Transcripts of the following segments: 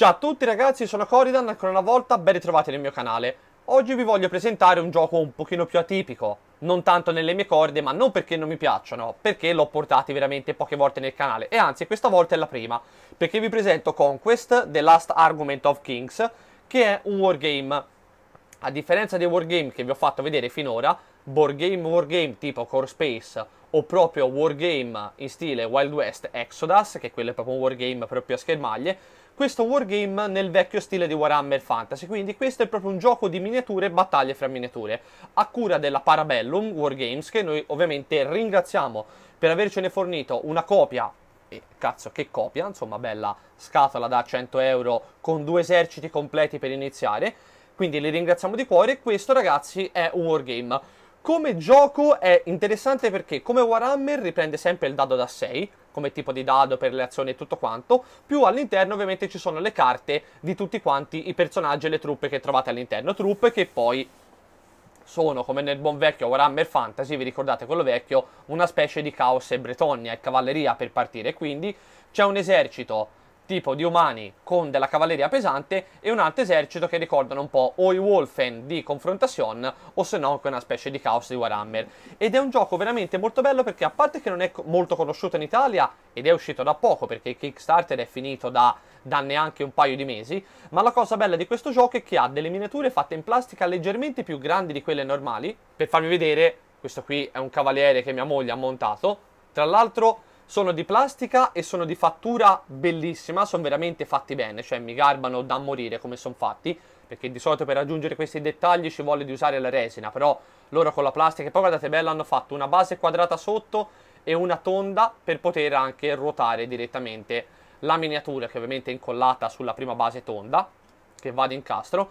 Ciao a tutti ragazzi, sono Coridan, ancora una volta ben ritrovati nel mio canale. Oggi vi voglio presentare un gioco un pochino più atipico, non tanto nelle mie corde, ma non perché non mi piacciono, perché l'ho portato veramente poche volte nel canale, e anzi questa volta è la prima, perché vi presento Conquest, The Last Argument of Kings, che è un wargame. A differenza dei wargame che vi ho fatto vedere finora, wargame wargame tipo Core Space o proprio wargame in stile Wild West Exodus, che quello è proprio un wargame proprio a schermaglie, questo wargame nel vecchio stile di Warhammer Fantasy, quindi questo è proprio un gioco di miniature e battaglie fra miniature, a cura della Parabellum Wargames, che noi ovviamente ringraziamo per avercene fornito una copia e cazzo che copia, insomma bella scatola da 100 euro con due eserciti completi per iniziare, quindi li ringraziamo di cuore, questo ragazzi è un wargame. Come gioco è interessante perché come Warhammer riprende sempre il dado da 6, come tipo di dado per le azioni e tutto quanto, più all'interno ovviamente ci sono le carte di tutti quanti i personaggi e le truppe che trovate all'interno, truppe che poi sono come nel buon vecchio Warhammer Fantasy, vi ricordate quello vecchio, una specie di caos e Bretogna e cavalleria per partire, quindi c'è un esercito tipo di umani con della cavalleria pesante e un altro esercito che ricordano un po' o i Wolfen di Confrontation o se no una specie di caos di Warhammer. Ed è un gioco veramente molto bello perché a parte che non è molto conosciuto in Italia ed è uscito da poco perché il Kickstarter è finito da, da neanche un paio di mesi, ma la cosa bella di questo gioco è che ha delle miniature fatte in plastica leggermente più grandi di quelle normali. Per farvi vedere, questo qui è un cavaliere che mia moglie ha montato. Tra l'altro sono di plastica e sono di fattura bellissima, sono veramente fatti bene, cioè mi garbano da morire come sono fatti, perché di solito per raggiungere questi dettagli ci vuole di usare la resina, però loro con la plastica, e poi guardate bella, hanno fatto una base quadrata sotto e una tonda per poter anche ruotare direttamente la miniatura, che ovviamente è incollata sulla prima base tonda, che va ad incastro,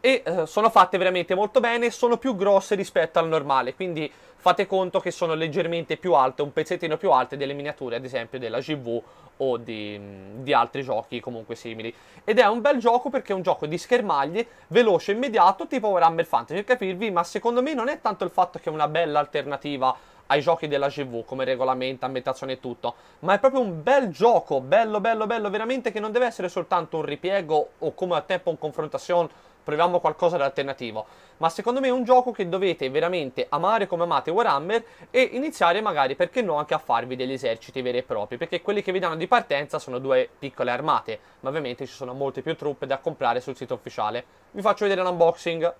e eh, sono fatte veramente molto bene, sono più grosse rispetto al normale, quindi fate conto che sono leggermente più alte, un pezzettino più alte delle miniature ad esempio della GV o di, mm, di, altri giochi comunque simili. Ed è un bel gioco perché è un gioco di schermaglie, veloce, immediato, tipo Rumble Fantasy per capirvi, ma secondo me non è tanto il fatto che è una bella alternativa ai giochi della GV come regolamento, ambientazione e tutto, ma è proprio un bel gioco, bello bello bello, veramente che non deve essere soltanto un ripiego o come a tempo un confrontazione proviamo qualcosa di alternativo. Ma secondo me è un gioco che dovete veramente amare come amate Warhammer e iniziare magari, perché no, anche a farvi degli eserciti veri e propri, perché quelli che vi danno di partenza sono due piccole armate, ma ovviamente ci sono molte più truppe da comprare sul sito ufficiale. Vi faccio vedere l'unboxing.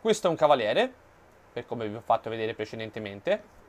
Questo è un cavaliere, per come vi ho fatto vedere precedentemente.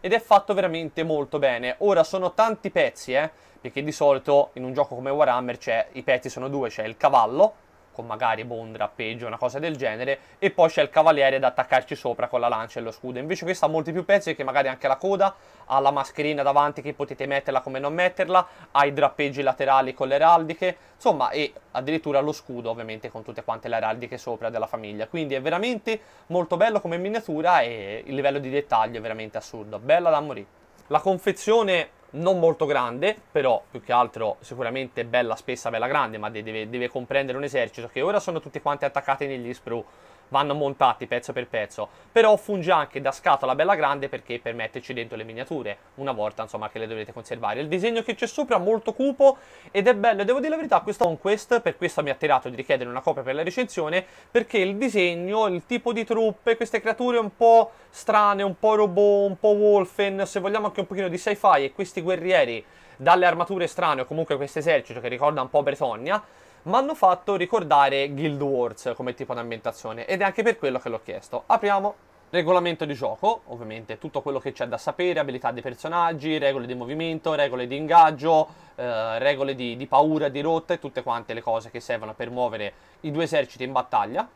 Ed è fatto veramente molto bene. Ora sono tanti pezzi, eh, perché di solito in un gioco come Warhammer i pezzi sono due, c'è il cavallo con magari Bondra, Peggio, una cosa del genere, e poi c'è il cavaliere da attaccarci sopra con la lancia e lo scudo. Invece questa ha molti più pezzi che magari anche la coda, ha la mascherina davanti che potete metterla come non metterla, ha i drappeggi laterali con le araldiche, insomma, e addirittura lo scudo ovviamente con tutte quante le araldiche sopra della famiglia. Quindi è veramente molto bello come miniatura e il livello di dettaglio è veramente assurdo, bella da morire. La confezione non molto grande, però più che altro sicuramente bella, spessa, bella grande, ma deve, deve comprendere un esercito che ora sono tutti quanti attaccati negli sprue vanno montati pezzo per pezzo, però funge anche da scatola bella grande perché per metterci dentro le miniature, una volta insomma che le dovete conservare. Il disegno che c'è sopra è molto cupo ed è bello, devo dire la verità, questo è un quest per questo mi ha attirato di richiedere una copia per la recensione, perché il disegno, il tipo di truppe, queste creature un po' strane, un po' robot, un po' wolfen, se vogliamo anche un pochino di sci-fi e questi guerrieri dalle armature strane o comunque questo esercito che ricorda un po' Bretonia mi hanno fatto ricordare Guild Wars come tipo di ambientazione ed è anche per quello che l'ho chiesto. Apriamo Regolamento di gioco, ovviamente tutto quello che c'è da sapere, abilità dei personaggi, regole di movimento, regole di ingaggio, eh, regole di, di, paura, di rotta e tutte quante le cose che servono per muovere i due eserciti in battaglia.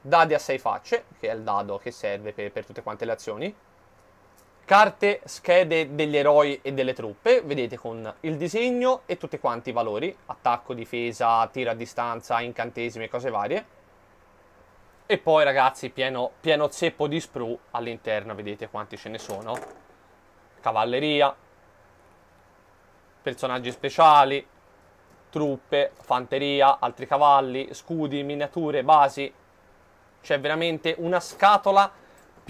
Dadi a sei facce, che è il dado che serve per, per tutte quante le azioni. Carte, schede degli eroi e delle truppe, vedete con il disegno e tutti quanti i valori, attacco, difesa, tiro a distanza, incantesimi e cose varie. E poi ragazzi pieno, pieno zeppo di sprue all'interno, vedete quanti ce ne sono. Cavalleria, personaggi speciali, truppe, fanteria, altri cavalli, scudi, miniature, basi. C'è veramente una scatola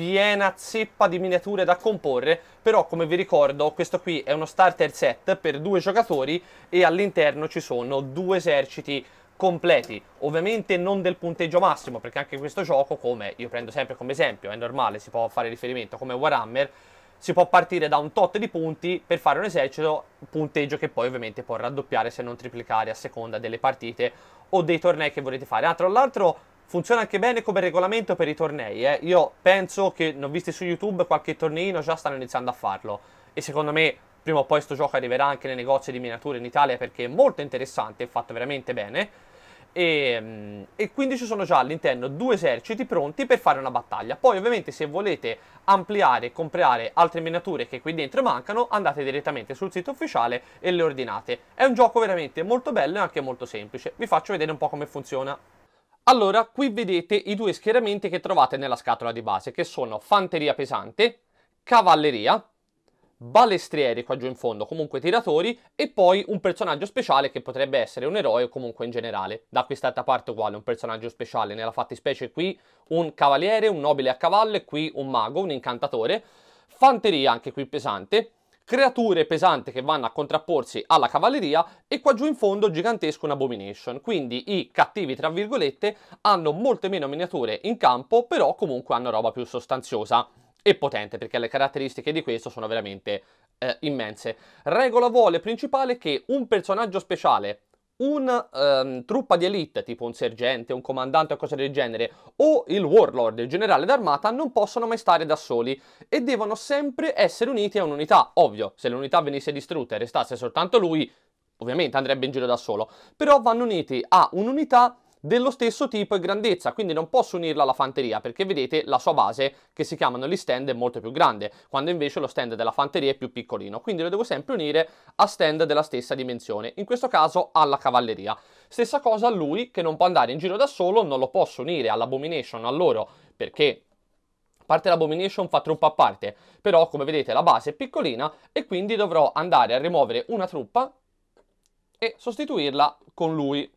piena zeppa di miniature da comporre, però come vi ricordo questo qui è uno starter set per due giocatori e all'interno ci sono due eserciti completi, ovviamente non del punteggio massimo, perché anche questo gioco, come io prendo sempre come esempio, è normale, si può fare riferimento come Warhammer, si può partire da un tot di punti per fare un esercito, punteggio che poi ovviamente può raddoppiare se non triplicare a seconda delle partite o dei tornei che volete fare. Ah, tra l'altro Funziona anche bene come regolamento per i tornei. Eh. Io penso che, ne ho visti su YouTube, qualche torneino già stanno iniziando a farlo. E secondo me, prima o poi, questo gioco arriverà anche nei negozi di miniature in Italia perché è molto interessante, è fatto veramente bene. E, ehm, e, quindi ci sono già all'interno due eserciti pronti per fare una battaglia. Poi, ovviamente, se volete ampliare e comprare altre miniature che qui dentro mancano, andate direttamente sul sito ufficiale e le ordinate. È un gioco veramente molto bello e anche molto semplice. Vi faccio vedere un po' come funziona. Allora, qui vedete i due schieramenti che trovate nella scatola di base, che sono fanteria pesante, cavalleria, balestrieri qua giù in fondo, comunque tiratori, e poi un personaggio speciale che potrebbe essere un eroe o comunque in generale. Da quest'altra parte uguale, un personaggio speciale, nella fattispecie qui un cavaliere, un nobile a cavallo e qui un mago, un incantatore. Fanteria anche qui pesante, creature pesanti che vanno a contrapporsi alla cavalleria e qua giù in fondo gigantesco un abomination, quindi i cattivi tra virgolette hanno molte meno miniature in campo però comunque hanno roba più sostanziosa e potente perché le caratteristiche di questo sono veramente eh, immense. Regola vuole principale che un personaggio speciale una um, ehm, truppa di elite, tipo un sergente, un comandante o cose del genere, o il warlord, il generale d'armata, non possono mai stare da soli e devono sempre essere uniti a un'unità. Ovvio, se l'unità venisse distrutta e restasse soltanto lui, ovviamente andrebbe in giro da solo, però vanno uniti a un'unità dello stesso tipo e grandezza, quindi non posso unirla alla fanteria perché vedete la sua base che si chiamano gli stand è molto più grande, quando invece lo stand della fanteria è più piccolino, quindi lo devo sempre unire a stand della stessa dimensione, in questo caso alla cavalleria. Stessa cosa a lui che non può andare in giro da solo, non lo posso unire all'abomination, a loro, perché parte l'abomination fa truppa a parte, però come vedete la base è piccolina e quindi dovrò andare a rimuovere una truppa e sostituirla con lui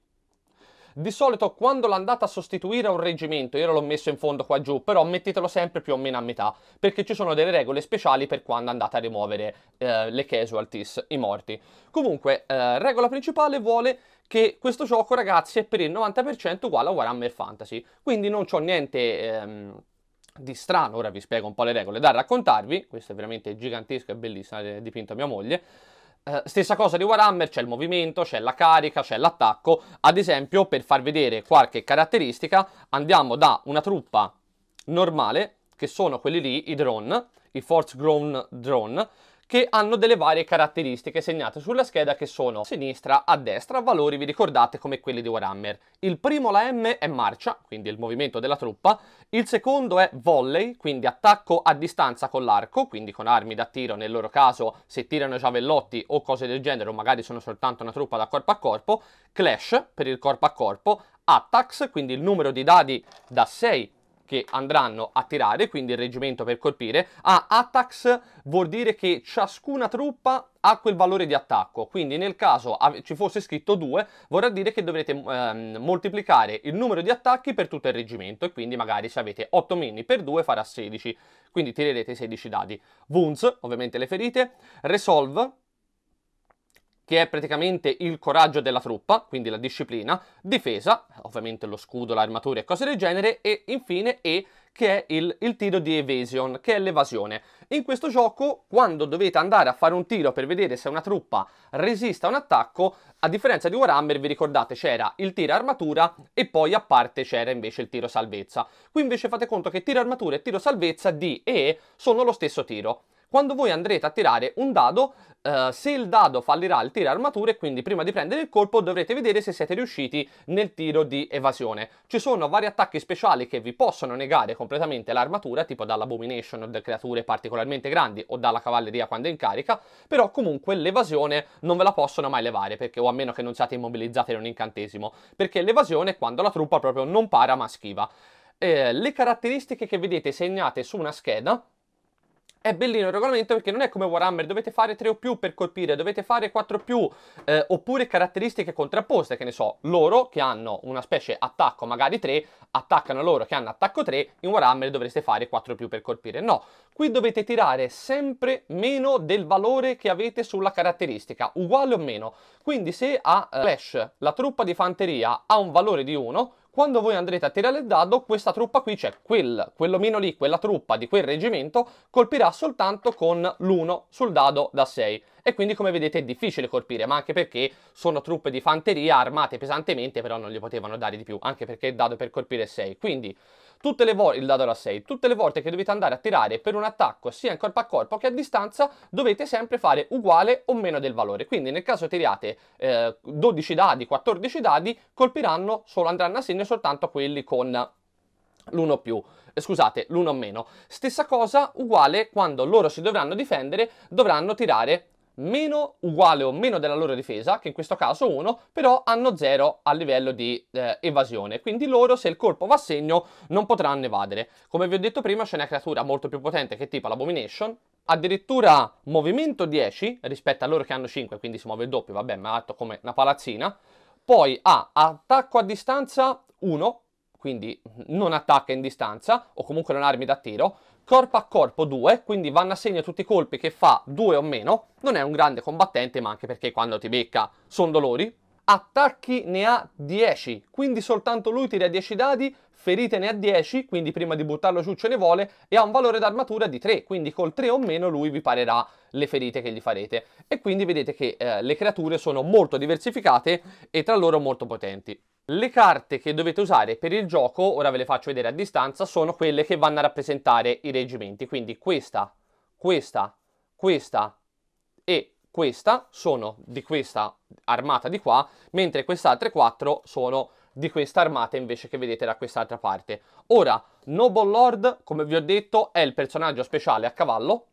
di solito quando l'andate a sostituire a un reggimento, io l'ho messo in fondo qua giù, però mettetelo sempre più o meno a metà, perché ci sono delle regole speciali per quando andate a rimuovere eh, le casualties, i morti. Comunque, eh, regola principale vuole che questo gioco, ragazzi, è per il 90% uguale a Warhammer Fantasy, quindi non c'ho niente... Ehm, di strano, ora vi spiego un po' le regole da raccontarvi, questo è veramente gigantesco e bellissimo, è eh, dipinto a mia moglie, eh, stessa cosa di Warhammer, c'è il movimento, c'è la carica, c'è l'attacco. Ad esempio, per far vedere qualche caratteristica, andiamo da una truppa normale, che sono quelli lì, i drone, i Force Grown Drone, che hanno delle varie caratteristiche segnate sulla scheda che sono a sinistra, a destra, valori vi ricordate come quelli di Warhammer. Il primo, la M, è marcia, quindi il movimento della truppa, il secondo è volley, quindi attacco a distanza con l'arco, quindi con armi da tiro, nel loro caso se tirano giavellotti o cose del genere o magari sono soltanto una truppa da corpo a corpo, clash per il corpo a corpo, attacks, quindi il numero di dadi da 6 che andranno a tirare, quindi il reggimento per colpire, a attacks vuol dire che ciascuna truppa ha quel valore di attacco, quindi nel caso ci fosse scritto 2 vorrà dire che dovrete ehm, moltiplicare il numero di attacchi per tutto il reggimento e quindi magari se avete 8 mini per 2 farà 16, quindi tirerete 16 dadi. Wounds, ovviamente le ferite, Resolve, che è praticamente il coraggio della truppa, quindi la disciplina, difesa, ovviamente lo scudo, l'armatura e cose del genere, e infine E, che è il, il, tiro di evasion, che è l'evasione. In questo gioco, quando dovete andare a fare un tiro per vedere se una truppa resiste a un attacco, a differenza di Warhammer, vi ricordate, c'era il tiro armatura e poi a parte c'era invece il tiro salvezza. Qui invece fate conto che tiro armatura e tiro salvezza di E sono lo stesso tiro. Quando voi andrete a tirare un dado, eh, se il dado fallirà il tiro armature, quindi prima di prendere il colpo dovrete vedere se siete riusciti nel tiro di evasione. Ci sono vari attacchi speciali che vi possono negare completamente l'armatura, tipo dall'abomination o da creature particolarmente grandi o dalla cavalleria quando è in carica, però comunque l'evasione non ve la possono mai levare, perché, o a meno che non siate immobilizzati in un incantesimo, perché l'evasione è quando la truppa proprio non para ma schiva. Eh, le caratteristiche che vedete segnate su una scheda è bellino il regolamento perché non è come Warhammer, dovete fare 3 o più per colpire, dovete fare 4 o più, eh, oppure caratteristiche contrapposte, che ne so, loro che hanno una specie attacco magari 3, attaccano loro che hanno attacco 3, in Warhammer dovreste fare 4 o più per colpire. No, qui dovete tirare sempre meno del valore che avete sulla caratteristica, uguale o meno. Quindi se a eh, Flash la truppa di fanteria ha un valore di 1, quando voi andrete a tirare il dado, questa truppa qui, cioè quel, quell'omino lì, quella truppa di quel reggimento, colpirà soltanto con l'1 sul dado da 6 e quindi come vedete è difficile colpire, ma anche perché sono truppe di fanteria armate pesantemente, però non gli potevano dare di più, anche perché il dado per colpire è 6, quindi tutte le volte il dado era 6, tutte le volte che dovete andare a tirare per un attacco sia in corpo a corpo che a distanza, dovete sempre fare uguale o meno del valore. Quindi nel caso tiriate eh, 12 dadi, 14 dadi, colpiranno solo andranno a segno soltanto quelli con l'1 più, eh, scusate, l'1 meno. Stessa cosa uguale quando loro si dovranno difendere, dovranno tirare meno uguale o meno della loro difesa, che in questo caso 1, però hanno 0 a livello di eh, evasione. Quindi loro, se il colpo va a segno, non potranno evadere. Come vi ho detto prima, c'è una creatura molto più potente che tipo l'Abomination, addirittura movimento 10 rispetto a loro che hanno 5, quindi si muove il doppio, vabbè, ma atto come una palazzina. Poi ha attacco a distanza 1, quindi non attacca in distanza, o comunque non armi da tiro, corpo a corpo 2, quindi vanno a segno tutti i colpi che fa 2 o meno, non è un grande combattente ma anche perché quando ti becca sono dolori. Attacchi ne ha 10, quindi soltanto lui tira 10 dadi, ferite ne ha 10, quindi prima di buttarlo giù ce ne vuole, e ha un valore d'armatura di 3, quindi col 3 o meno lui vi parerà le ferite che gli farete. E quindi vedete che eh, le creature sono molto diversificate e tra loro molto potenti. Le carte che dovete usare per il gioco, ora ve le faccio vedere a distanza, sono quelle che vanno a rappresentare i reggimenti. Quindi questa, questa, questa e questa sono di questa armata di qua, mentre queste altre quattro sono di questa armata invece che vedete da quest'altra parte. Ora, Noble Lord, come vi ho detto, è il personaggio speciale a cavallo,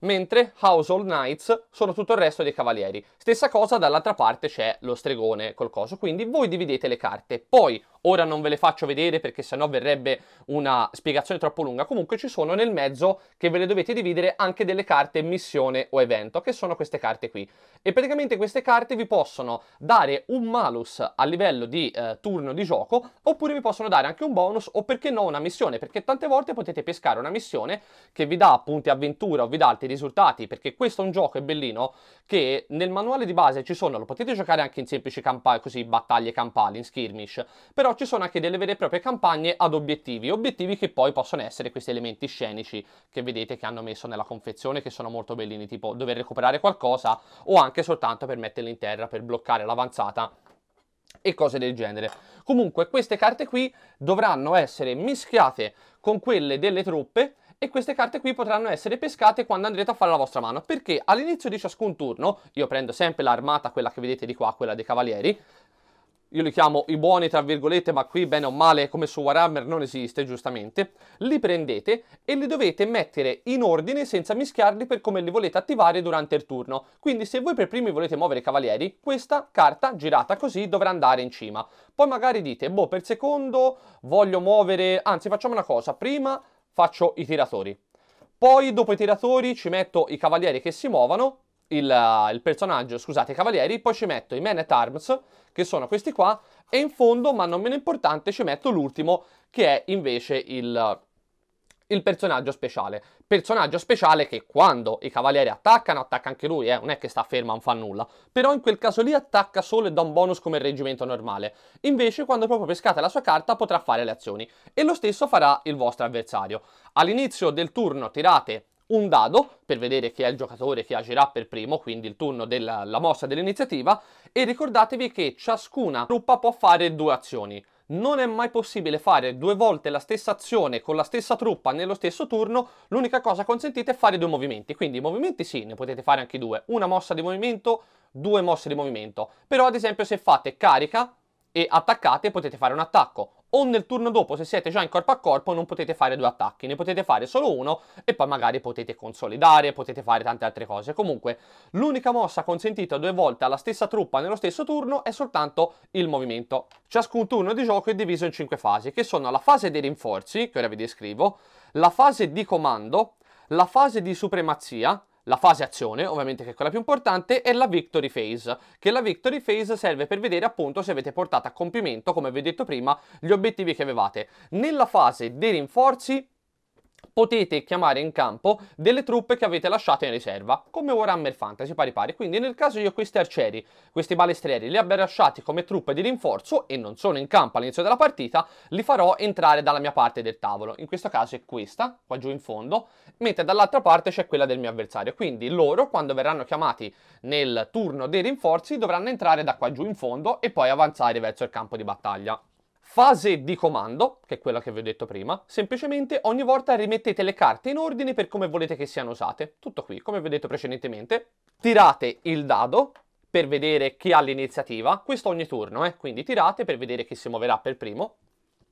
mentre Household Knights sono tutto il resto dei cavalieri. Stessa cosa dall'altra parte c'è lo stregone col coso, quindi voi dividete le carte. Poi Ora non ve le faccio vedere perché sennò verrebbe una spiegazione troppo lunga. Comunque ci sono nel mezzo che ve le dovete dividere anche delle carte missione o evento, che sono queste carte qui. E praticamente queste carte vi possono dare un malus a livello di eh, turno di gioco, oppure vi possono dare anche un bonus o perché no una missione, perché tante volte potete pescare una missione che vi dà punti avventura o vi dà altri risultati, perché questo è un gioco, è bellino, che nel manuale di base ci sono, lo potete giocare anche in semplici campagne, così battaglie campali, in skirmish, però ci sono anche delle vere e proprie campagne ad obiettivi, obiettivi che poi possono essere questi elementi scenici che vedete che hanno messo nella confezione, che sono molto bellini, tipo dover recuperare qualcosa o anche soltanto per metterli in terra, per bloccare l'avanzata e cose del genere. Comunque queste carte qui dovranno essere mischiate con quelle delle truppe e queste carte qui potranno essere pescate quando andrete a fare la vostra mano perché all'inizio di ciascun turno io prendo sempre l'armata quella che vedete di qua quella dei cavalieri io li chiamo i buoni tra virgolette, ma qui bene o male come su Warhammer non esiste giustamente, li prendete e li dovete mettere in ordine senza mischiarli per come li volete attivare durante il turno. Quindi se voi per primi volete muovere i cavalieri, questa carta girata così dovrà andare in cima. Poi magari dite, boh, per secondo voglio muovere, anzi facciamo una cosa, prima faccio i tiratori. Poi dopo i tiratori ci metto i cavalieri che si muovono il, eh, il personaggio, scusate, i cavalieri, poi ci metto i men at arms, che sono questi qua, e in fondo, ma non meno importante, ci metto l'ultimo, che è invece il, eh, il personaggio speciale. Personaggio speciale che quando i cavalieri attaccano, attacca anche lui, eh, non è che sta fermo, non fa nulla. Però in quel caso lì attacca solo e dà un bonus come il reggimento normale. Invece quando proprio pescate la sua carta potrà fare le azioni. E lo stesso farà il vostro avversario. All'inizio del turno tirate un dado per vedere chi è il giocatore che agirà per primo, quindi il turno della mossa dell'iniziativa, e ricordatevi che ciascuna truppa può fare due azioni. Non è mai possibile fare due volte la stessa azione con la stessa truppa nello stesso turno, l'unica cosa consentita è fare due movimenti, quindi i movimenti sì, ne potete fare anche due, una mossa di movimento, due mosse di movimento, però ad esempio se fate carica, e attaccate potete fare un attacco o nel turno dopo se siete già in corpo a corpo non potete fare due attacchi, ne potete fare solo uno e poi magari potete consolidare, potete fare tante altre cose. Comunque l'unica mossa consentita due volte alla stessa truppa nello stesso turno è soltanto il movimento. Ciascun turno di gioco è diviso in cinque fasi, che sono la fase dei rinforzi, che ora vi descrivo, la fase di comando, la fase di supremazia, la fase azione, ovviamente che è quella più importante, e la victory phase, che la victory phase serve per vedere appunto se avete portato a compimento, come vi ho detto prima, gli obiettivi che avevate. Nella fase dei rinforzi potete chiamare in campo delle truppe che avete lasciato in riserva, come Warhammer Fantasy pari pari. Quindi nel caso io questi arcieri, questi balestrieri, li abbia lasciati come truppe di rinforzo e non sono in campo all'inizio della partita, li farò entrare dalla mia parte del tavolo. In questo caso è questa, qua giù in fondo, mentre dall'altra parte c'è quella del mio avversario. Quindi loro, quando verranno chiamati nel turno dei rinforzi, dovranno entrare da qua giù in fondo e poi avanzare verso il campo di battaglia. Fase di comando, che è quella che vi ho detto prima, semplicemente ogni volta rimettete le carte in ordine per come volete che siano usate. Tutto qui, come vi ho detto precedentemente. Tirate il dado per vedere chi ha l'iniziativa, questo ogni turno, eh? quindi tirate per vedere chi si muoverà per primo.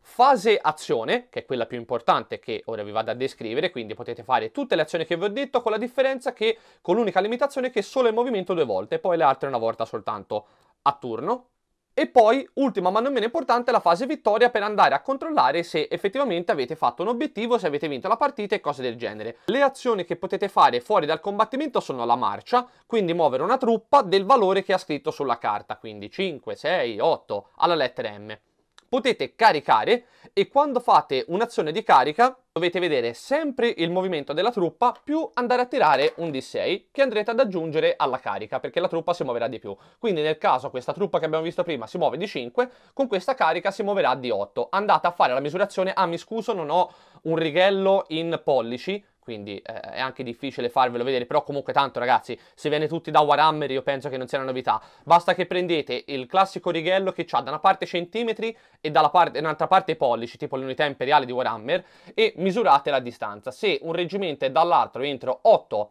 Fase azione, che è quella più importante che ora vi vado a descrivere, quindi potete fare tutte le azioni che vi ho detto con la differenza che con l'unica limitazione che solo il movimento due volte, poi le altre una volta soltanto a turno. E poi, ultima ma non meno importante, la fase vittoria per andare a controllare se effettivamente avete fatto un obiettivo, se avete vinto la partita e cose del genere. Le azioni che potete fare fuori dal combattimento sono la marcia, quindi muovere una truppa del valore che ha scritto sulla carta, quindi 5, 6, 8 alla lettera M potete caricare e quando fate un'azione di carica dovete vedere sempre il movimento della truppa più andare a tirare un D6 che andrete ad aggiungere alla carica perché la truppa si muoverà di più. Quindi nel caso questa truppa che abbiamo visto prima si muove di 5, con questa carica si muoverà di 8. Andate a fare la misurazione, ah mi scuso non ho un righello in pollici, quindi eh, è anche difficile farvelo vedere, però comunque tanto ragazzi, se viene tutti da Warhammer io penso che non sia una novità, basta che prendete il classico righello che ha da una parte centimetri e dall'altra parte, parte i pollici, tipo l'unità imperiale di Warhammer, e misurate la distanza, se un reggimento è dall'altro entro 8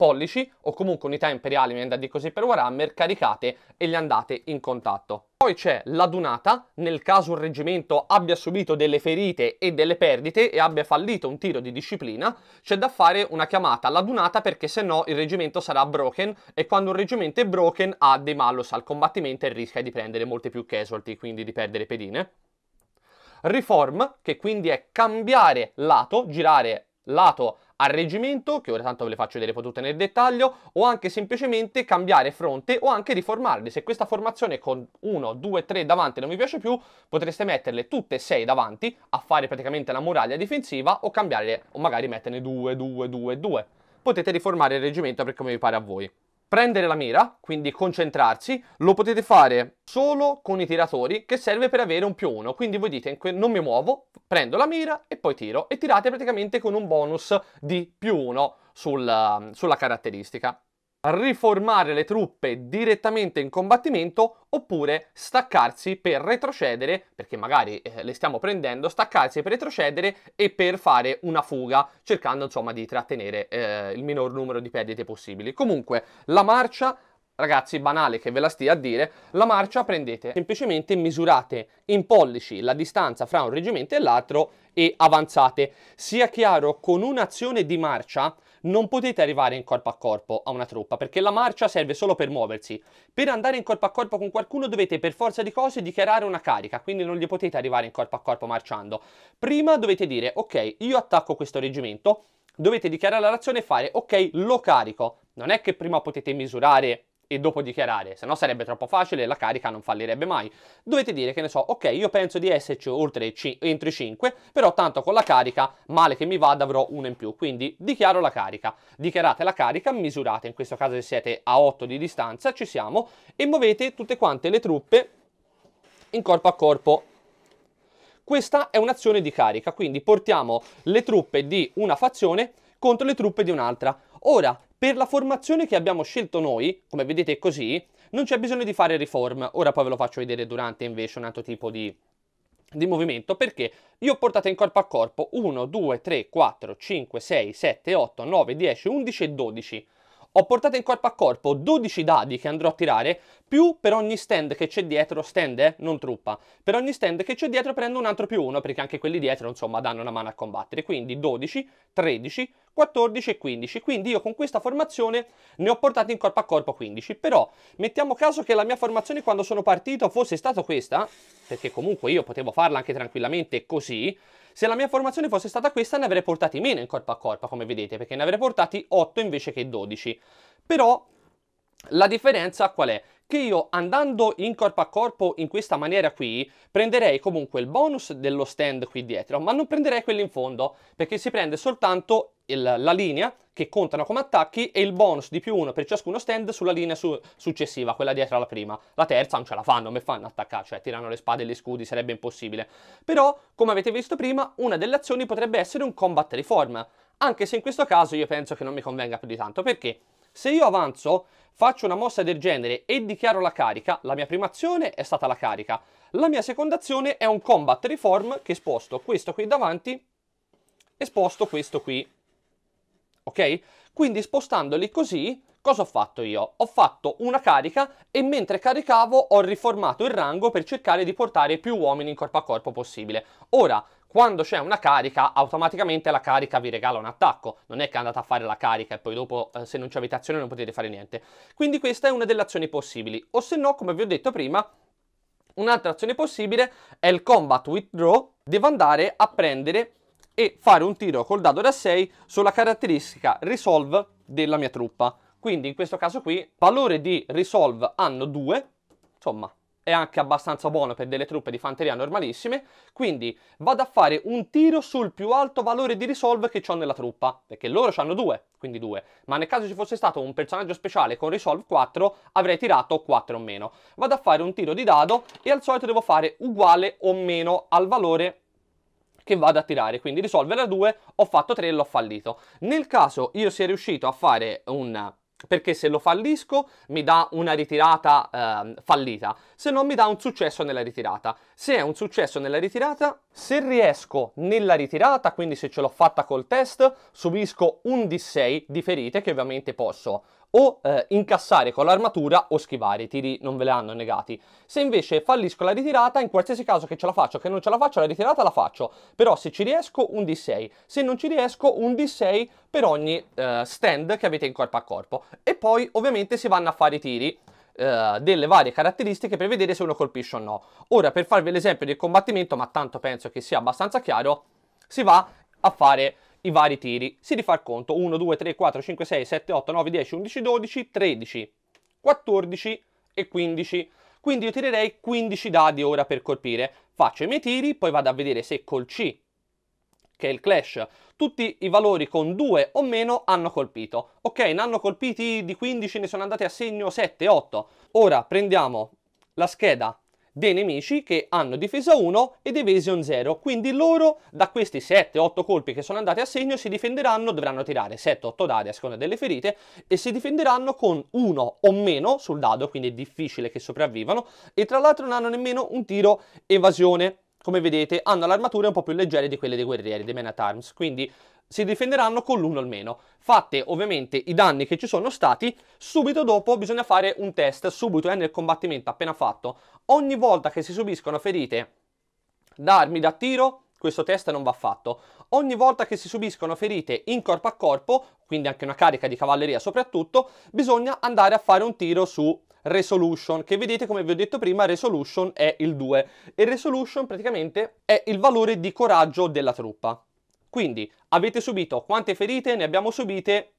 pollici o comunque unità imperiali, mi andate da dire così per Warhammer, caricate e le andate in contatto. Poi c'è la l'adunata, nel caso un reggimento abbia subito delle ferite e delle perdite e abbia fallito un tiro di disciplina, c'è da fare una chiamata all'adunata perché se no il reggimento sarà broken e quando un reggimento è broken ha dei malus al combattimento e rischia di prendere molte più casualty, quindi di perdere pedine. Reform, che quindi è cambiare lato, girare lato al reggimento, che ora tanto ve le faccio vedere potute nel dettaglio, o anche semplicemente cambiare fronte o anche riformarli. Se questa formazione con 1, 2, 3 davanti non vi piace più, potreste metterle tutte e 6 davanti a fare praticamente la muraglia difensiva o cambiare o magari metterne 2, 2, 2, 2. Potete riformare il reggimento per come vi pare a voi prendere la mira, quindi concentrarsi, lo potete fare solo con i tiratori che serve per avere un più uno. Quindi voi dite non mi muovo, prendo la mira e poi tiro e tirate praticamente con un bonus di più uno sul, sulla caratteristica riformare le truppe direttamente in combattimento oppure staccarsi per retrocedere, perché magari eh, le stiamo prendendo, staccarsi per retrocedere e per fare una fuga, cercando insomma di trattenere eh, il minor numero di perdite possibili. Comunque, la marcia ragazzi, banale che ve la stia a dire, la marcia prendete, semplicemente misurate in pollici la distanza fra un reggimento e l'altro e avanzate. Sia chiaro, con un'azione di marcia non potete arrivare in corpo a corpo a una truppa perché la marcia serve solo per muoversi. Per andare in corpo a corpo con qualcuno dovete per forza di cose dichiarare una carica, quindi non gli potete arrivare in corpo a corpo marciando. Prima dovete dire ok, io attacco questo reggimento, dovete dichiarare la razione e fare ok, lo carico. Non è che prima potete misurare e dopo dichiarare, se no sarebbe troppo facile e la carica non fallirebbe mai. Dovete dire che ne so, ok, io penso di esserci oltre c- entro i 5, però tanto con la carica, male che mi vada, avrò uno in più. Quindi dichiaro la carica. Dichiarate la carica, misurate, in questo caso se siete a 8 di distanza, ci siamo, e muovete tutte quante le truppe in corpo a corpo. Questa è un'azione di carica, quindi portiamo le truppe di una fazione contro le truppe di un'altra. Ora, per la formazione che abbiamo scelto noi, come vedete così, non c'è bisogno di fare reform, ora poi ve lo faccio vedere durante invece un altro tipo di, di movimento, perché io ho portato in corpo a corpo 1, 2, 3, 4, 5, 6, 7, 8, 9, 10, 11 e 12 ho portato in corpo a corpo 12 dadi che andrò a tirare, più per ogni stand che c'è dietro, stand eh? non truppa, per ogni stand che c'è dietro prendo un altro più uno, perché anche quelli dietro insomma danno una mano a combattere, quindi 12, 13, 14 e 15, quindi io con questa formazione ne ho portati in corpo a corpo 15, però mettiamo caso che la mia formazione quando sono partito fosse stata questa, perché comunque io potevo farla anche tranquillamente così, se la mia formazione fosse stata questa ne avrei portati meno in corpo a corpo come vedete perché ne avrei portati 8 invece che 12. Però la differenza qual è? che io andando in corpo a corpo in questa maniera qui prenderei comunque il bonus dello stand qui dietro ma non prenderei quello in fondo perché si prende soltanto il, la linea che contano come attacchi e il bonus di più uno per ciascuno stand sulla linea su, successiva, quella dietro alla prima. La terza non ce la fanno, come fanno attaccare, cioè tirano le spade e gli scudi, sarebbe impossibile. Però, come avete visto prima, una delle azioni potrebbe essere un combat reform, anche se in questo caso io penso che non mi convenga più di tanto, perché se io avanzo faccio una mossa del genere e dichiaro la carica, la mia prima azione è stata la carica. La mia seconda azione è un combat reform che sposto questo qui davanti e sposto questo qui. Ok? Quindi spostandoli così, cosa ho fatto io? Ho fatto una carica e mentre caricavo ho riformato il rango per cercare di portare più uomini in corpo a corpo possibile. Ora, quando c'è una carica, automaticamente la carica vi regala un attacco. Non è che andate a fare la carica e poi dopo, eh, se non c'è abitazione, non potete fare niente. Quindi questa è una delle azioni possibili. O se no, come vi ho detto prima, un'altra azione possibile è il combat withdraw. Devo andare a prendere e fare un tiro col dado da 6 sulla caratteristica resolve della mia truppa. Quindi in questo caso qui, valore di resolve hanno 2, insomma, è anche abbastanza buono per delle truppe di fanteria normalissime, quindi vado a fare un tiro sul più alto valore di resolve che ho nella truppa, perché loro hanno due, quindi due, ma nel caso ci fosse stato un personaggio speciale con resolve 4 avrei tirato 4 o meno. Vado a fare un tiro di dado e al solito devo fare uguale o meno al valore che vado a tirare, quindi risolvere la 2, ho fatto 3 e l'ho fallito. Nel caso io sia riuscito a fare un perché se lo fallisco mi dà una ritirata eh, fallita, se non mi dà un successo nella ritirata. Se è un successo nella ritirata, se riesco nella ritirata, quindi se ce l'ho fatta col test, subisco un D6 di ferite che ovviamente posso o eh, incassare con l'armatura o schivare, i tiri non ve le hanno negati. Se invece fallisco la ritirata, in qualsiasi caso che ce la faccio, che non ce la faccio, la ritirata la faccio, però se ci riesco un D6, se non ci riesco un D6 per ogni eh, stand che avete in corpo a corpo. E poi ovviamente si vanno a fare i tiri eh, delle varie caratteristiche per vedere se uno colpisce o no. Ora, per farvi l'esempio del combattimento, ma tanto penso che sia abbastanza chiaro, si va a fare i vari tiri. Si rifà il conto 1, 2, 3, 4, 5, 6, 7, 8, 9, 10, 11, 12, 13, 14 e 15. Quindi io tirerei 15 dadi ora per colpire. Faccio i miei tiri, poi vado a vedere se col C, che è il clash, tutti i valori con 2 o meno hanno colpito. Ok, ne hanno colpiti di 15, ne sono andati a segno 7, 8. Ora prendiamo la scheda dei nemici che hanno difesa 1 ed evasion 0, quindi loro da questi 7-8 colpi che sono andati a segno si difenderanno, dovranno tirare 7-8 dadi a seconda delle ferite e si difenderanno con 1 o meno sul dado, quindi è difficile che sopravvivano e tra l'altro non hanno nemmeno un tiro evasione come vedete, hanno l'armatura un po' più leggera di quelle dei guerrieri, dei men at arms, quindi si difenderanno con l'uno almeno. Fatte ovviamente i danni che ci sono stati, subito dopo bisogna fare un test, subito è eh, nel combattimento appena fatto. Ogni volta che si subiscono ferite da armi da tiro, questo test non va fatto. Ogni volta che si subiscono ferite in corpo a corpo, quindi anche una carica di cavalleria soprattutto, bisogna andare a fare un tiro su resolution, che vedete come vi ho detto prima, resolution è il 2 e resolution praticamente è il valore di coraggio della truppa. Quindi avete subito quante ferite? Ne abbiamo subite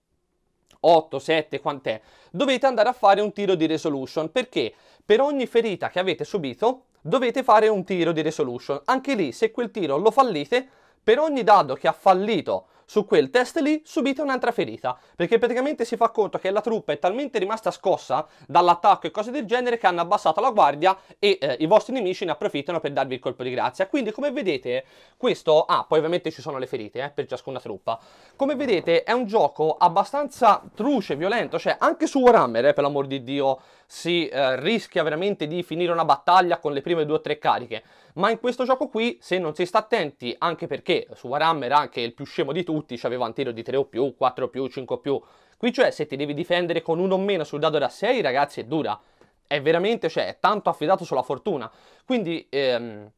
8, 7, quant'è? Dovete andare a fare un tiro di resolution perché per ogni ferita che avete subito dovete fare un tiro di resolution. Anche lì, se quel tiro lo fallite, per ogni dado che ha fallito su quel test lì subite un'altra ferita, perché praticamente si fa conto che la truppa è talmente rimasta scossa dall'attacco e cose del genere che hanno abbassato la guardia e eh, i vostri nemici ne approfittano per darvi il colpo di grazia. Quindi come vedete questo, ah poi ovviamente ci sono le ferite eh, per ciascuna truppa, come vedete è un gioco abbastanza truce, violento, cioè anche su Warhammer eh, per l'amor di Dio si eh, rischia veramente di finire una battaglia con le prime due o tre cariche, ma in questo gioco qui se non si sta attenti, anche perché su Warhammer anche il più scemo di tutti c'aveva un tiro di 3 o più, 4 o più, 5 o più, qui cioè se ti devi difendere con uno o meno sul dado da 6 ragazzi è dura, è veramente, cioè è tanto affidato sulla fortuna, quindi... Ehm,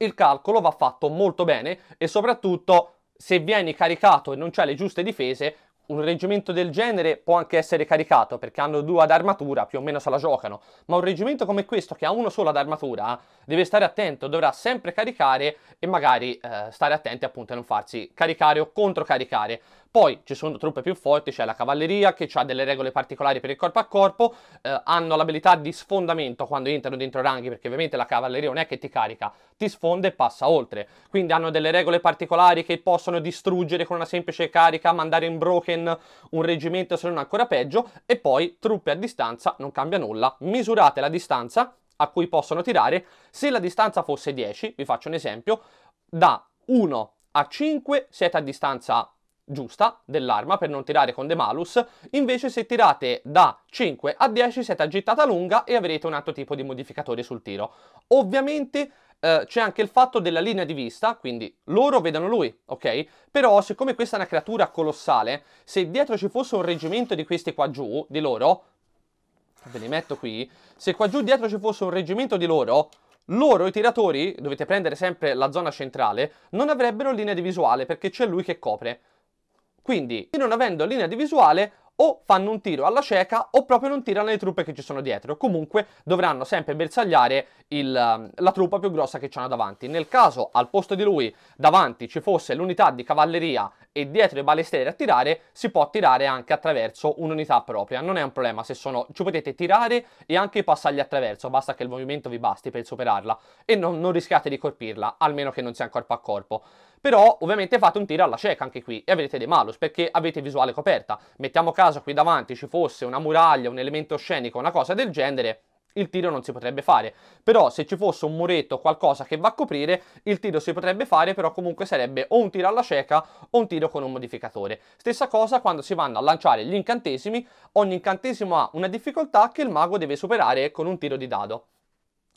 il calcolo va fatto molto bene e soprattutto se vieni caricato e non c'è le giuste difese, un reggimento del genere può anche essere caricato perché hanno due ad armatura, più o meno se la giocano, ma un reggimento come questo che ha uno solo ad armatura deve stare attento, dovrà sempre caricare e magari eh, stare attenti appunto a non farsi caricare o controcaricare. Poi ci sono truppe più forti, c'è la cavalleria che ha delle regole particolari per il corpo a corpo, eh, hanno l'abilità di sfondamento quando entrano dentro i ranghi, perché ovviamente la cavalleria non è che ti carica, ti sfonda e passa oltre. Quindi hanno delle regole particolari che possono distruggere con una semplice carica, mandare in broken un reggimento se non ancora peggio, e poi truppe a distanza, non cambia nulla, misurate la distanza a cui possono tirare, se la distanza fosse 10, vi faccio un esempio, da 1 a 5 siete a distanza 10 giusta dell'arma per non tirare con De Malus, invece se tirate da 5 a 10 siete agitata lunga e avrete un altro tipo di modificatore sul tiro. Ovviamente eh, c'è anche il fatto della linea di vista, quindi loro vedono lui, ok? Però siccome questa è una creatura colossale, se dietro ci fosse un reggimento di questi qua giù, di loro, ve li metto qui, se qua giù dietro ci fosse un reggimento di loro, loro, i tiratori, dovete prendere sempre la zona centrale, non avrebbero linea di visuale perché c'è lui che copre. Quindi, non avendo linea di visuale, o fanno un tiro alla cieca o proprio non tirano le truppe che ci sono dietro. Comunque dovranno sempre bersagliare il, ehm, la truppa più grossa che hanno davanti. Nel caso al posto di lui davanti ci fosse l'unità di cavalleria e dietro i balestieri a tirare, si può tirare anche attraverso un'unità propria. Non è un problema se sono... ci potete tirare e anche passargli attraverso, basta che il movimento vi basti per superarla e non, non rischiate di colpirla, almeno che non sia in corpo a corpo. Però ovviamente fate un tiro alla cieca anche qui e avrete dei malus perché avete visuale coperta. Mettiamo caso qui davanti ci fosse una muraglia, un elemento scenico, una cosa del genere, il tiro non si potrebbe fare. Però se ci fosse un muretto o qualcosa che va a coprire, il tiro si potrebbe fare, però comunque sarebbe o un tiro alla cieca o un tiro con un modificatore. Stessa cosa quando si vanno a lanciare gli incantesimi, ogni incantesimo ha una difficoltà che il mago deve superare con un tiro di dado.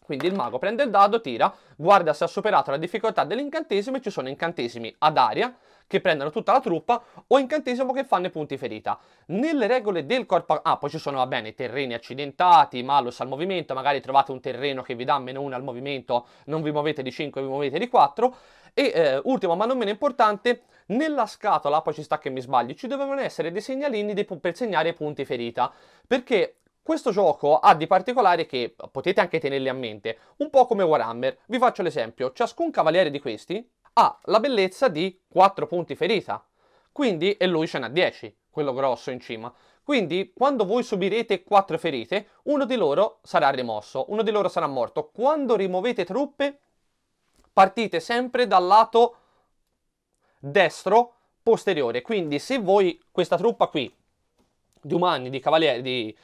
Quindi il mago prende il dado, tira, guarda se ha superato la difficoltà dell'incantesimo e ci sono incantesimi ad aria che prendono tutta la truppa o incantesimo che fanno i punti ferita. Nelle regole del corpo... Ah, poi ci sono, va bene, terreni accidentati, malus al movimento, magari trovate un terreno che vi dà meno 1 al movimento, non vi muovete di 5, vi muovete di 4. E eh, ultimo ma non meno importante, nella scatola, poi ci sta che mi sbaglio, ci dovevano essere dei segnalini dei, per segnare i punti ferita, perché questo gioco ha di particolare che potete anche tenerli a mente, un po' come Warhammer. Vi faccio l'esempio, ciascun cavaliere di questi ha la bellezza di 4 punti ferita, quindi e lui ce n'ha 10, quello grosso in cima. Quindi quando voi subirete 4 ferite, uno di loro sarà rimosso, uno di loro sarà morto. Quando rimuovete truppe, partite sempre dal lato destro posteriore. Quindi se voi questa truppa qui di umani, di cavalieri, di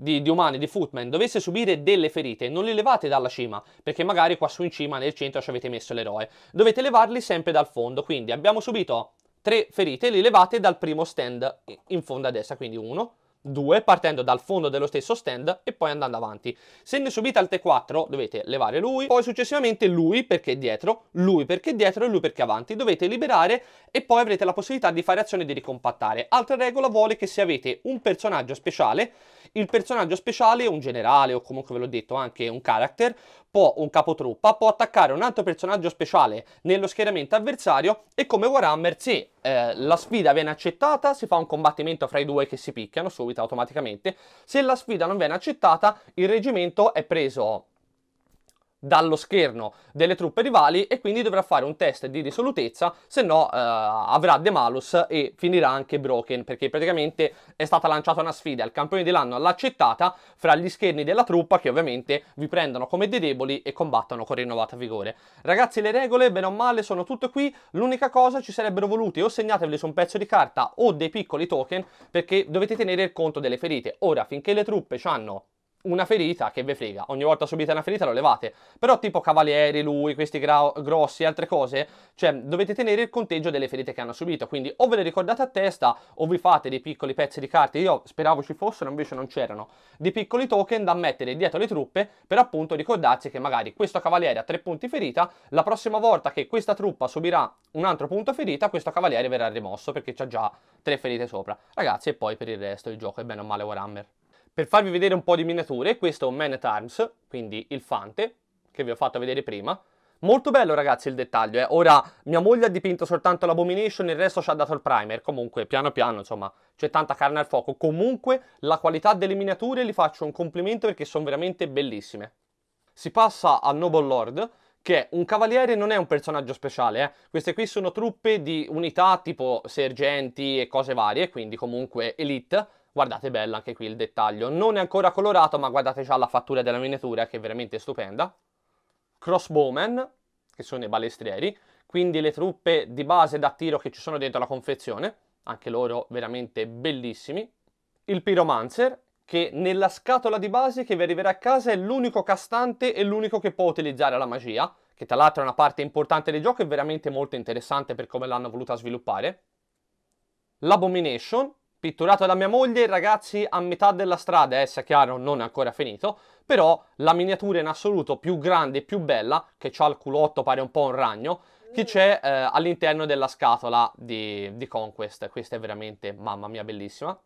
di, di, umani, di footman, dovesse subire delle ferite, non li levate dalla cima, perché magari qua su in cima nel centro ci avete messo l'eroe. Dovete levarli sempre dal fondo, quindi abbiamo subito tre ferite, li levate dal primo stand in fondo a destra, quindi uno, 2 partendo dal fondo dello stesso stand e poi andando avanti. Se ne subite altre 4 dovete levare lui, poi successivamente lui perché dietro, lui perché dietro e lui perché avanti. Dovete liberare e poi avrete la possibilità di fare azioni di ricompattare. Altra regola vuole che se avete un personaggio speciale, il personaggio speciale, un generale o comunque ve l'ho detto anche un character, può, un capotruppa, può attaccare un altro personaggio speciale nello schieramento avversario e come Warhammer se eh, la sfida viene accettata, si fa un combattimento fra i due che si picchiano subito automaticamente. Se la sfida non viene accettata, il reggimento è preso dallo scherno delle truppe rivali e quindi dovrà fare un test di risolutezza se no eh, avrà De Malus e finirà anche Broken perché praticamente è stata lanciata una sfida il campione dell'anno all'accettata fra gli scherni della truppa che ovviamente vi prendono come dei deboli e combattono con rinnovata vigore ragazzi le regole bene o male sono tutte qui l'unica cosa ci sarebbero volute o segnatevele su un pezzo di carta o dei piccoli token perché dovete tenere il conto delle ferite ora finché le truppe ci hanno una ferita che ve frega, ogni volta subite una ferita lo levate, però tipo cavalieri, lui, questi gra- grossi e altre cose, cioè dovete tenere il conteggio delle ferite che hanno subito, quindi o ve le ricordate a testa o vi fate dei piccoli pezzi di carte, io speravo ci fossero, invece non c'erano, di piccoli token da mettere dietro le truppe per appunto ricordarsi che magari questo cavaliere ha tre punti ferita, la prossima volta che questa truppa subirà un altro punto ferita, questo cavaliere verrà rimosso perché c'ha già tre ferite sopra. Ragazzi, e poi per il resto il gioco è bene o male Warhammer. Per farvi vedere un po' di miniature, questo è un Man at Arms, quindi il fante, che vi ho fatto vedere prima. Molto bello ragazzi il dettaglio, eh. ora mia moglie ha dipinto soltanto l'Abomination, il resto ci ha dato il primer, comunque piano piano insomma c'è tanta carne al fuoco, comunque la qualità delle miniature li faccio un complimento perché sono veramente bellissime. Si passa a Noble Lord, che è un cavaliere non è un personaggio speciale, eh. queste qui sono truppe di unità tipo sergenti e cose varie, quindi comunque elite, Guardate bella anche qui il dettaglio, non è ancora colorato ma guardate già la fattura della miniatura che è veramente stupenda. Crossbowmen, che sono i balestrieri, quindi le truppe di base da tiro che ci sono dentro la confezione, anche loro veramente bellissimi. Il piromancer che nella scatola di base che vi arriverà a casa è l'unico castante e l'unico che può utilizzare la magia, che tra l'altro è una parte importante del gioco e veramente molto interessante per come l'hanno voluta sviluppare. L'Abomination, Pitturato da mia moglie, ragazzi, a metà della strada, eh, sia chiaro, non è ancora finito, però la miniatura in assoluto più grande e più bella, che ha il culotto, pare un po' un ragno, che c'è eh, all'interno della scatola di, di, Conquest. Questa è veramente, mamma mia, bellissima.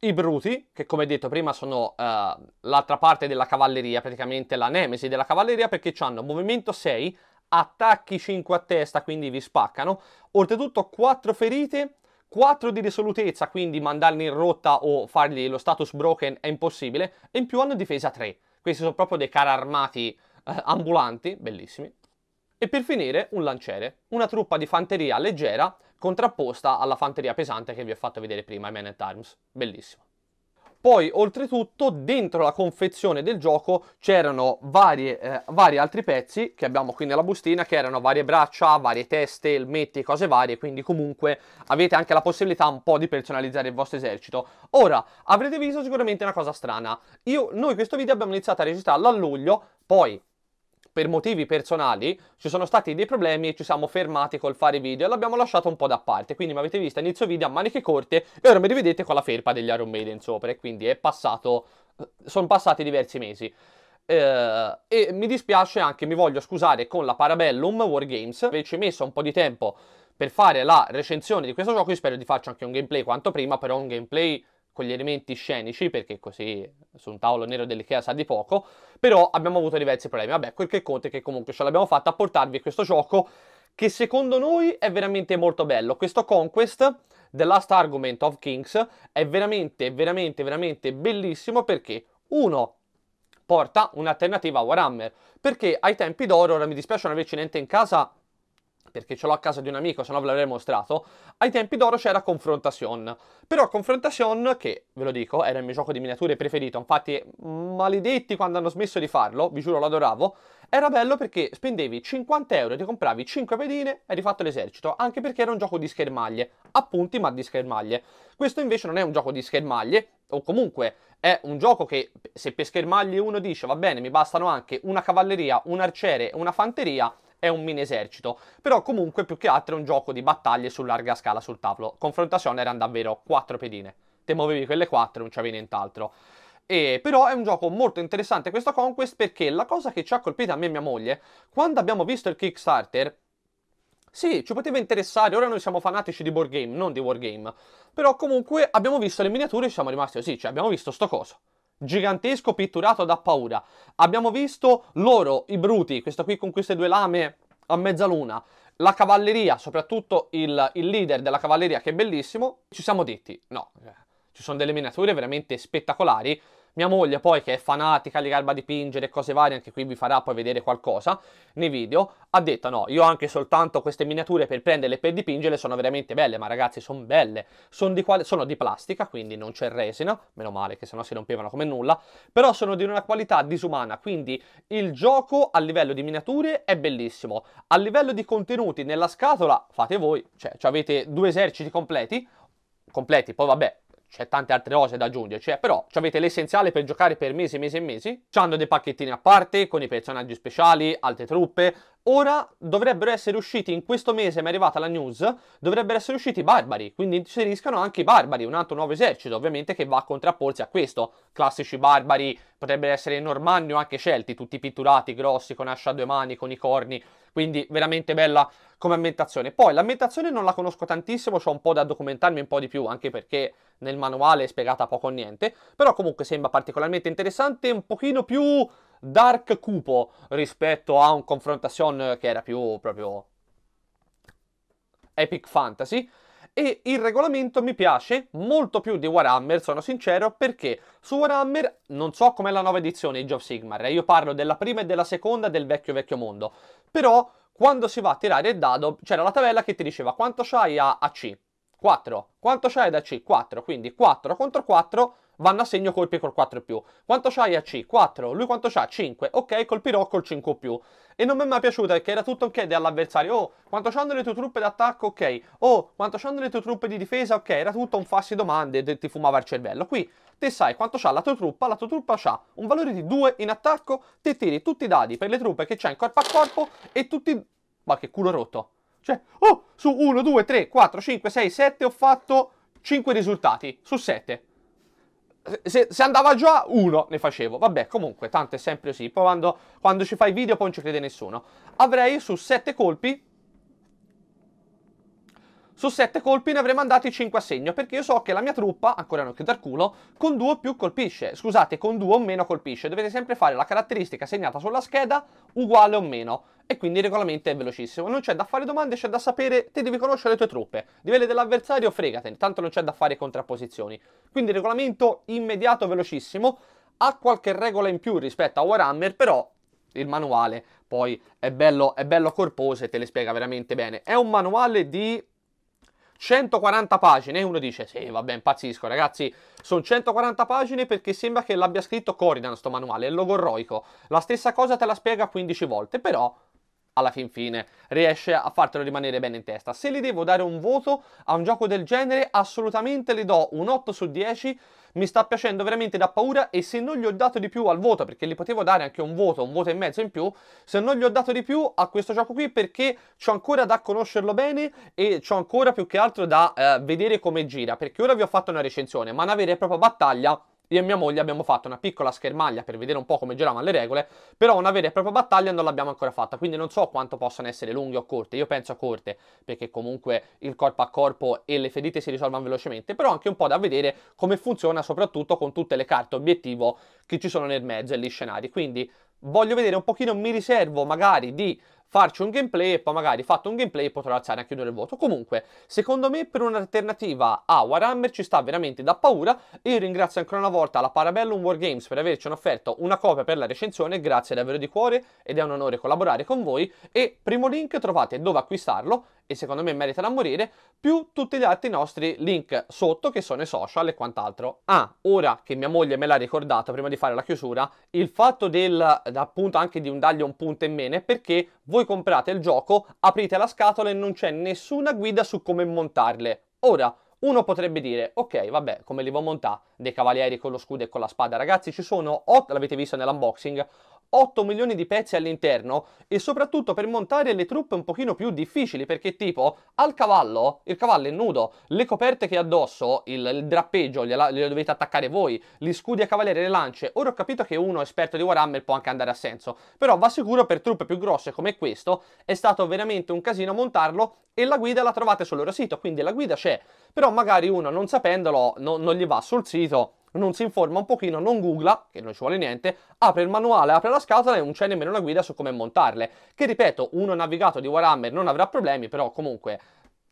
I Bruti, che come detto prima sono eh, l'altra parte della cavalleria, praticamente la nemesi della cavalleria, perché hanno movimento 6, attacchi 5 a testa, quindi vi spaccano, oltretutto 4 ferite 4 di risolutezza, quindi mandarli in rotta o fargli lo status broken è impossibile, e in più hanno difesa 3. Questi sono proprio dei carri armati eh, ambulanti, bellissimi. E per finire un lanciere, una truppa di fanteria leggera contrapposta alla fanteria pesante che vi ho fatto vedere prima, ai Man at Arms, bellissimo. Poi oltretutto dentro la confezione del gioco c'erano varie, eh, vari altri pezzi che abbiamo qui nella bustina che erano varie braccia, varie teste, elmetti, cose varie, quindi comunque avete anche la possibilità un po' di personalizzare il vostro esercito. Ora, avrete visto sicuramente una cosa strana, Io, noi questo video abbiamo iniziato a registrarlo a luglio, poi per motivi personali ci sono stati dei problemi e ci siamo fermati col fare video e l'abbiamo lasciato un po' da parte. Quindi mi avete visto inizio video a maniche corte e ora mi rivedete con la felpa degli Iron Maiden sopra e quindi è passato, eh, sono passati diversi mesi. Eh, e mi dispiace anche, mi voglio scusare con la Parabellum Wargames, invece messo un po' di tempo per fare la recensione di questo gioco, io spero di farci anche un gameplay quanto prima, però un gameplay con gli elementi scenici, perché così su un tavolo nero dell'Ikea sa di poco, però abbiamo avuto diversi problemi. Vabbè, quel che conta è che comunque ce l'abbiamo fatta a portarvi questo gioco che secondo noi è veramente molto bello. Questo Conquest, The Last Argument of Kings, è veramente, veramente, veramente bellissimo perché, uno, porta un'alternativa a Warhammer, perché ai tempi d'oro, ora mi dispiace non averci niente in casa, perché ce l'ho a casa di un amico, se no ve l'avrei mostrato, ai tempi d'oro c'era Confrontation. Però Confrontation, che ve lo dico, era il mio gioco di miniature preferito, infatti mm, maledetti quando hanno smesso di farlo, vi giuro l'adoravo, era bello perché spendevi 50 euro, ti compravi 5 pedine e rifatto l'esercito, anche perché era un gioco di schermaglie, appunti ma di schermaglie. Questo invece non è un gioco di schermaglie, o comunque è un gioco che se per schermaglie uno dice va bene, mi bastano anche una cavalleria, un arciere e una fanteria, è un mini esercito, però comunque più che altro è un gioco di battaglie su larga scala sul tavolo. Confrontazione erano davvero quattro pedine, te muovevi quelle quattro non c'avevi nient'altro. E, però è un gioco molto interessante questo Conquest perché la cosa che ci ha colpito a me e mia moglie, quando abbiamo visto il Kickstarter, sì, ci poteva interessare, ora noi siamo fanatici di board game, non di wargame, però comunque abbiamo visto le miniature e siamo rimasti così, cioè abbiamo visto sto coso gigantesco pitturato da paura. Abbiamo visto loro, i bruti, questo qui con queste due lame a mezzaluna, la cavalleria, soprattutto il, il leader della cavalleria che è bellissimo, ci siamo detti no, eh, ci sono delle miniature veramente spettacolari, mia moglie poi che è fanatica, di garba dipingere e cose varie, anche qui vi farà poi vedere qualcosa nei video, ha detto no, io ho anche soltanto queste miniature per prenderle per dipingere, sono veramente belle, ma ragazzi sono belle, sono di, quali... sono di plastica, quindi non c'è resina, meno male che sennò si rompevano come nulla, però sono di una qualità disumana, quindi il gioco a livello di miniature è bellissimo, a livello di contenuti nella scatola fate voi, cioè, cioè avete due eserciti completi, completi, poi vabbè c'è tante altre cose da aggiungere, cioè, però avete l'essenziale per giocare per mesi, mesi e mesi. hanno dei pacchettini a parte con i personaggi speciali, altre truppe, Ora dovrebbero essere usciti, in questo mese mi è arrivata la news, dovrebbero essere usciti i barbari, quindi inseriscono anche i barbari, un altro nuovo esercito ovviamente che va a contrapporsi a questo. Classici barbari, potrebbero essere normanni o anche celti, tutti pitturati, grossi, con ascia a due mani, con i corni, quindi veramente bella come ambientazione. Poi l'ambientazione non la conosco tantissimo, ho un po' da documentarmi un po' di più, anche perché nel manuale è spiegata poco o niente, però comunque sembra particolarmente interessante, un pochino più dark cupo rispetto a un confrontation che era più proprio epic fantasy. E il regolamento mi piace molto più di Warhammer, sono sincero, perché su Warhammer non so com'è la nuova edizione di Age of Sigmar, eh, io parlo della prima e della seconda del vecchio vecchio mondo, però quando si va a tirare il dado c'era la tabella che ti diceva quanto c'hai a AC, 4, quanto c'hai da C, 4, quindi 4 contro 4 vanno a segno colpi col 4 più. Quanto c'hai a C? 4. Lui quanto c'ha? 5. Ok, colpirò col 5 più. E non mi è mai piaciuta perché era tutto un chiede all'avversario. Oh, quanto c'hanno le tue truppe d'attacco? Ok. Oh, quanto c'hanno le tue truppe di difesa? Ok. Era tutto un farsi domande e ti fumava il cervello. Qui te sai quanto c'ha la tua truppa, la tua truppa c'ha un valore di 2 in attacco, ti tiri tutti i dadi per le truppe che c'ha in corpo a corpo e tutti... Ma che culo rotto. Cioè, oh, su 1, 2, 3, 4, 5, 6, 7 ho fatto 5 risultati su 7. Eh, se, se, andava già uno ne facevo. Vabbè, comunque, tanto è sempre così. Poi quando, quando ci fai video poi non ci crede nessuno. Avrei su sette colpi su sette colpi ne avrei mandati 5 a segno, perché io so che la mia truppa, ancora non chiudo al culo, con due o più colpisce. Scusate, con due o meno colpisce. Dovete sempre fare la caratteristica segnata sulla scheda uguale o meno e quindi il regolamento è velocissimo. Non c'è da fare domande, c'è da sapere, te devi conoscere le tue truppe. Livelli dell'avversario, fregatene, tanto non c'è da fare contrapposizioni. Quindi il regolamento immediato, velocissimo, ha qualche regola in più rispetto a Warhammer, però il manuale poi è bello, è bello corposo e te le spiega veramente bene. È un manuale di 140 pagine uno dice sì vabbè impazzisco ragazzi sono 140 pagine perché sembra che l'abbia scritto Coridan, sto manuale è logorroico la stessa cosa te la spiega 15 volte però alla fin fine riesce a fartelo rimanere bene in testa. Se le devo dare un voto a un gioco del genere, assolutamente le do un 8 su 10. Mi sta piacendo veramente da paura e se non gli ho dato di più al voto, perché gli potevo dare anche un voto, un voto e mezzo in più, se non gli ho dato di più a questo gioco qui perché c'ho ancora da conoscerlo bene e c'ho ancora più che altro da eh, vedere come gira, perché ora vi ho fatto una recensione, ma una vera e propria battaglia io e mia moglie abbiamo fatto una piccola schermaglia per vedere un po' come giravano le regole, però una vera e propria battaglia non l'abbiamo ancora fatta, quindi non so quanto possano essere lunghe o corte, io penso a corte, perché comunque il corpo a corpo e le ferite si risolvono velocemente, però anche un po' da vedere come funziona soprattutto con tutte le carte obiettivo che ci sono nel mezzo e gli scenari, quindi voglio vedere un pochino, mi riservo magari di farci un gameplay e poi magari fatto un gameplay potrò alzare anche io il voto. Comunque, secondo me per un'alternativa a Warhammer ci sta veramente da paura e io ringrazio ancora una volta la Parabellum Wargames per averci offerto una copia per la recensione, grazie davvero di cuore ed è un onore collaborare con voi e primo link trovate dove acquistarlo e secondo me merita da morire, più tutti gli altri nostri link sotto che sono i social e quant'altro. Ah, ora che mia moglie me l'ha ricordato prima di fare la chiusura, il fatto del, appunto anche di un dargli un punto in meno è perché voi comprate il gioco, aprite la scatola e non c'è nessuna guida su come montarle. Ora, uno potrebbe dire, ok, vabbè, come li vou montare? Dei cavalieri con lo scudo e con la spada. Ragazzi, ci sono, l'avete visto nell'unboxing, 8 milioni di pezzi all'interno e soprattutto per montare le truppe un pochino più difficili perché tipo al cavallo, il cavallo è nudo, le coperte che ha addosso, il, il drappeggio glielo dovete attaccare voi, gli scudi a cavaliere, le lance, ora ho capito che uno esperto di Warhammer può anche andare a senso, però va sicuro per truppe più grosse come questo è stato veramente un casino montarlo e la guida la trovate sul loro sito, quindi la guida c'è, però magari uno non sapendolo no, non gli va sul sito non si informa un pochino, non googla, che non ci vuole niente, apre il manuale, apre la scatola e non c'è nemmeno una guida su come montarle. Che ripeto, uno navigato di Warhammer non avrà problemi, però comunque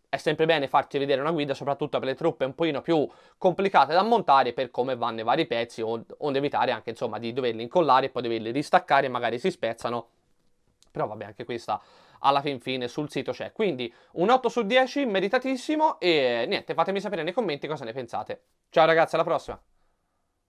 è sempre bene farti vedere una guida, soprattutto per le truppe un pochino più complicate da montare per come vanno i vari pezzi, onde evitare anche insomma di doverli incollare e poi doverli ristaccare, e magari si spezzano. Però vabbè, anche questa alla fin fine sul sito c'è. Quindi un 8 su 10, meritatissimo e niente, fatemi sapere nei commenti cosa ne pensate. Ciao ragazzi, alla prossima!